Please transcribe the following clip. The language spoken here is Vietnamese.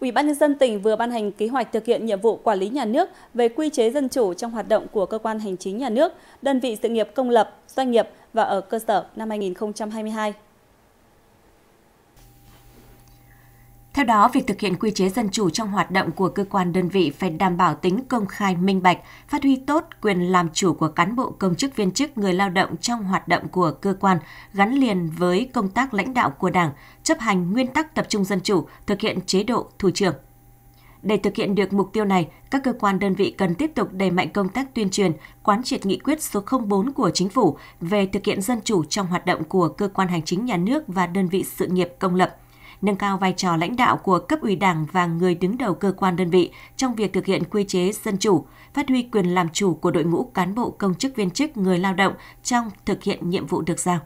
Ủy ban nhân dân tỉnh vừa ban hành kế hoạch thực hiện nhiệm vụ quản lý nhà nước về quy chế dân chủ trong hoạt động của cơ quan hành chính nhà nước, đơn vị sự nghiệp công lập, doanh nghiệp và ở cơ sở năm 2022. Theo đó, việc thực hiện quy chế dân chủ trong hoạt động của cơ quan đơn vị phải đảm bảo tính công khai minh bạch, phát huy tốt quyền làm chủ của cán bộ công chức viên chức người lao động trong hoạt động của cơ quan, gắn liền với công tác lãnh đạo của Đảng, chấp hành nguyên tắc tập trung dân chủ, thực hiện chế độ thủ trưởng. Để thực hiện được mục tiêu này, các cơ quan đơn vị cần tiếp tục đẩy mạnh công tác tuyên truyền, quán triệt nghị quyết số 04 của chính phủ về thực hiện dân chủ trong hoạt động của cơ quan hành chính nhà nước và đơn vị sự nghiệp công lập – nâng cao vai trò lãnh đạo của cấp ủy Đảng và người đứng đầu cơ quan đơn vị trong việc thực hiện quy chế dân chủ, phát huy quyền làm chủ của đội ngũ cán bộ công chức viên chức người lao động trong thực hiện nhiệm vụ được giao.